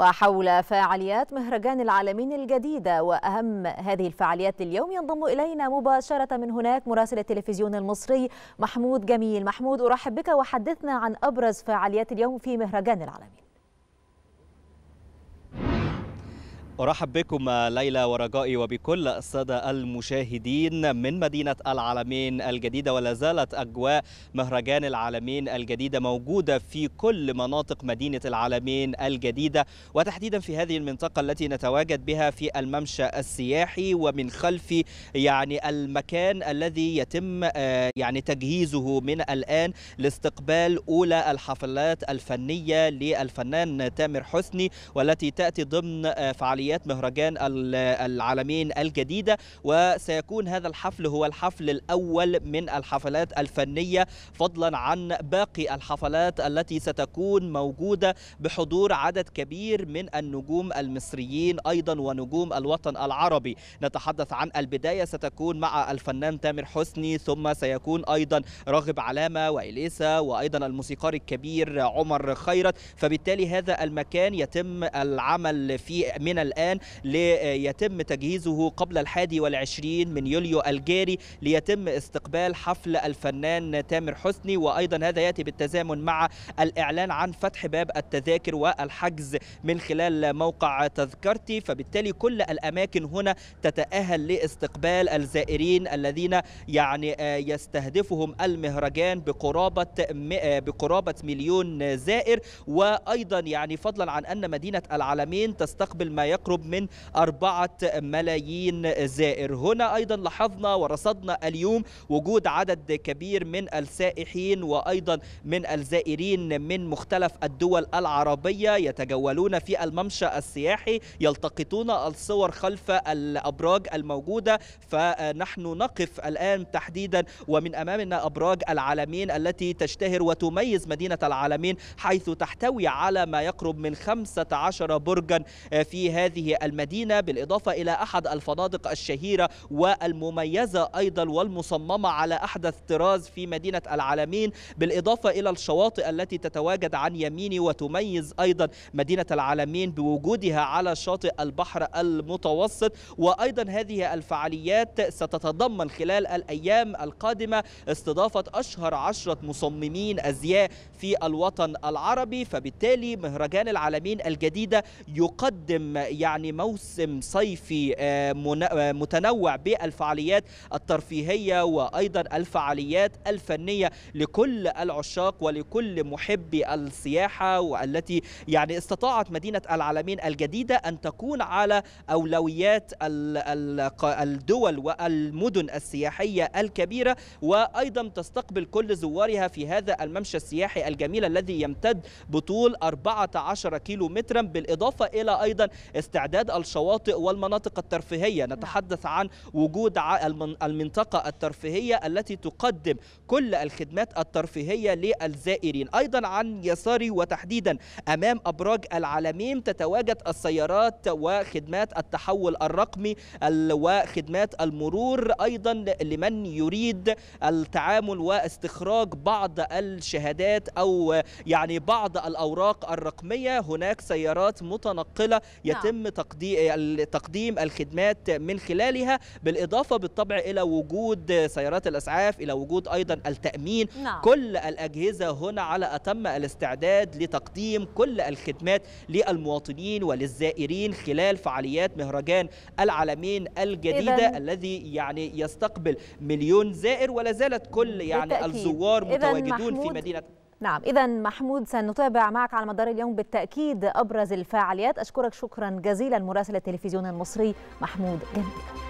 وحول فعاليات مهرجان العالمين الجديدة وأهم هذه الفعاليات لليوم ينضم إلينا مباشرة من هناك مراسل التلفزيون المصري محمود جميل محمود أرحب بك وحدثنا عن أبرز فعاليات اليوم في مهرجان العالمين أرحب بكم ليلى ورجائي وبكل السادة المشاهدين من مدينة العالمين الجديدة ولا زالت أجواء مهرجان العالمين الجديدة موجودة في كل مناطق مدينة العالمين الجديدة وتحديدا في هذه المنطقة التي نتواجد بها في الممشى السياحي ومن خلف يعني المكان الذي يتم آه، يعني تجهيزه من الآن لاستقبال أولى الحفلات الفنية للفنان تامر حسني والتي تأتي ضمن آه، فعاليات فعاليات مهرجان العالمين الجديدة وسيكون هذا الحفل هو الحفل الأول من الحفلات الفنية فضلا عن باقي الحفلات التي ستكون موجودة بحضور عدد كبير من النجوم المصريين أيضا ونجوم الوطن العربي نتحدث عن البداية ستكون مع الفنان تامر حسني ثم سيكون أيضا راغب علامة وإليسا وأيضا الموسيقار الكبير عمر خيرت فبالتالي هذا المكان يتم العمل فيه من الآن الآن ليتم تجهيزه قبل الحادي والعشرين من يوليو الجاري ليتم استقبال حفل الفنان تامر حسني وأيضا هذا يأتي بالتزامن مع الإعلان عن فتح باب التذاكر والحجز من خلال موقع تذكرتي فبالتالي كل الأماكن هنا تتأهل لاستقبال الزائرين الذين يعني آه، يستهدفهم المهرجان بقرابة بقرابة مليون زائر وأيضا يعني فضلا عن أن مدينة العالمين تستقبل ما يقرب يقرب من 4 ملايين زائر هنا أيضا لاحظنا ورصدنا اليوم وجود عدد كبير من السائحين وأيضا من الزائرين من مختلف الدول العربية يتجولون في الممشى السياحي يلتقطون الصور خلف الأبراج الموجودة فنحن نقف الآن تحديدا ومن أمامنا أبراج العالمين التي تشتهر وتميز مدينة العالمين حيث تحتوي على ما يقرب من 15 برجا في هذه هذه المدينة بالإضافة إلى أحد الفنادق الشهيرة والمميزة أيضا والمصممة على أحدث طراز في مدينة العالمين بالإضافة إلى الشواطئ التي تتواجد عن يميني وتميز أيضا مدينة العالمين بوجودها على شاطئ البحر المتوسط وأيضا هذه الفعاليات ستتضمن خلال الأيام القادمة استضافة أشهر عشرة مصممين أزياء في الوطن العربي فبالتالي مهرجان العالمين الجديدة يقدم يعني موسم صيفي آه، آه، متنوع بالفعاليات الترفيهية وأيضا الفعاليات الفنية لكل العشاق ولكل محبي السياحة والتي يعني استطاعت مدينة العالمين الجديدة أن تكون على أولويات الدول والمدن السياحية الكبيرة وأيضا تستقبل كل زوارها في هذا الممشى السياحي الجميل الذي يمتد بطول 14 كيلو مترا بالإضافة إلى أيضا استعداد الشواطئ والمناطق الترفيهية نتحدث عن وجود المنطقة الترفيهية التي تقدم كل الخدمات الترفيهية للزائرين أيضا عن يساري وتحديدا أمام أبراج العالمين تتواجد السيارات وخدمات التحول الرقمي وخدمات المرور أيضا لمن يريد التعامل واستخراج بعض الشهادات أو يعني بعض الأوراق الرقمية هناك سيارات متنقلة نعم. يتم يتم تقديم الخدمات من خلالها بالإضافة بالطبع إلى وجود سيارات الأسعاف إلى وجود أيضا التأمين نعم. كل الأجهزة هنا على أتم الاستعداد لتقديم كل الخدمات للمواطنين وللزائرين خلال فعاليات مهرجان العالمين الجديدة إذن الذي يعني يستقبل مليون زائر ولا زالت كل يعني الزوار متواجدون في مدينة نعم إذا محمود سنتابع معك على مدار اليوم بالتأكيد أبرز الفعاليات أشكرك شكرا جزيلا مراسل التلفزيون المصري محمود جميل